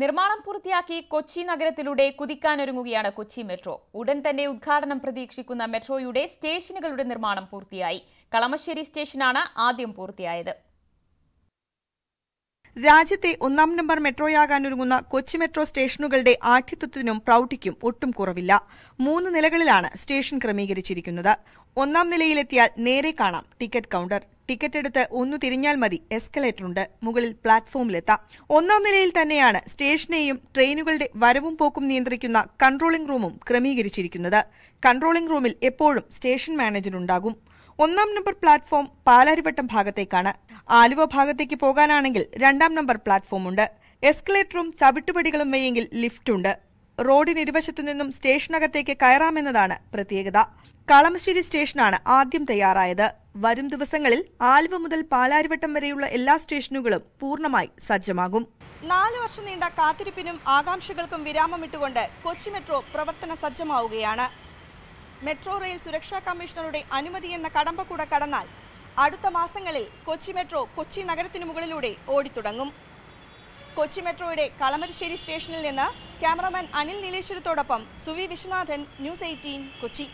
നിർമ്മാണം പൂർത്തിയാക്കി കൊച്ചി നഗരത്തിലൂടെ കുതിക്കാനൊരുങ്ങുകയാണ് കൊച്ചി മെട്രോ ഉടൻ തന്നെ ഉദ്ഘാടനം പ്രതീക്ഷിക്കുന്ന മെട്രോയുടെ സ്റ്റേഷനുകളുടെ നിർമ്മാണം പൂർത്തിയായി കളമശ്ശേരി സ്റ്റേഷനാണ് ആദ്യം പൂർത്തിയായത് രാജ്യത്തെ ഒന്നാം നമ്പർ മെട്രോയാകാനൊരുങ്ങുന്ന കൊച്ചി മെട്രോ സ്റ്റേഷനുകളുടെ ആഠ്യത്വത്തിനും പ്രൌഢിക്കും ഒട്ടും കുറവില്ല മൂന്ന് നിലകളിലാണ് സ്റ്റേഷൻ ക്രമീകരിച്ചിരിക്കുന്നത് ഒന്നാം നിലയിലെത്തിയാൽ നേരെ കാണാം ടിക്കറ്റ് കൗണ്ടർ ടിക്കറ്റ് എടുത്ത് ഒന്നു തിരിഞ്ഞാൽ മതി എസ്കലേറ്റർ ഉണ്ട് മുകളിൽ പ്ലാറ്റ്ഫോമിലെത്താം ഒന്നാം നിലയിൽ തന്നെയാണ് സ്റ്റേഷനെയും ട്രെയിനുകളുടെ വരവും പോക്കും നിയന്ത്രിക്കുന്ന കൺട്രോളിംഗ് റൂമും ക്രമീകരിച്ചിരിക്കുന്നത് കൺട്രോളിംഗ് റൂമിൽ എപ്പോഴും സ്റ്റേഷൻ മാനേജർ ഉണ്ടാകും ഒന്നാം നമ്പർ പ്ലാറ്റ്ഫോം പാലാരിവട്ടം ഭാഗത്തേക്കാണ് ആലുവ ഭാഗത്തേക്ക് പോകാനാണെങ്കിൽ രണ്ടാം നമ്പർ പ്ലാറ്റ്ഫോം ഉണ്ട് എസ്കലേറ്ററും ചവിട്ടുപടികളും വയ്യെങ്കിൽ ലിഫ്റ്റുണ്ട് റോഡിനിരുവശത്തു നിന്നും സ്റ്റേഷനകത്തേക്ക് കയറാമെന്നതാണ് പ്രത്യേകത കളമശ്ശേരി സ്റ്റേഷനാണ് ആദ്യം തയ്യാറായത് വരും ദിവസങ്ങളിൽ ആലുവ മുതൽ പാലാരിവട്ടം വരെയുള്ള എല്ലാ സ്റ്റേഷനുകളും പൂർണ്ണമായി സജ്ജമാകും നാല് വർഷം നീണ്ട കാത്തിരിപ്പിനും ആകാംക്ഷകൾക്കും വിരാമമിട്ടുകൊണ്ട് കൊച്ചി മെട്രോ പ്രവർത്തന സജ്ജമാവുകയാണ് മെട്രോ റെയിൽ സുരക്ഷാ കമ്മീഷണറുടെ അനുമതി എന്ന കടമ്പ കൂടെ കടന്നാൽ അടുത്ത മാസങ്ങളിൽ കൊച്ചി മെട്രോ കൊച്ചി നഗരത്തിനു മുകളിലൂടെ ഓടിത്തുടങ്ങും കൊച്ചി മെട്രോയുടെ കളമരശ്ശേരി സ്റ്റേഷനിൽ നിന്ന് ക്യാമറമാൻ അനിൽ നീലേശ്വരത്തോടൊപ്പം സുവി വിശ്വനാഥൻ ന്യൂസ് എയ്റ്റീൻ കൊച്ചി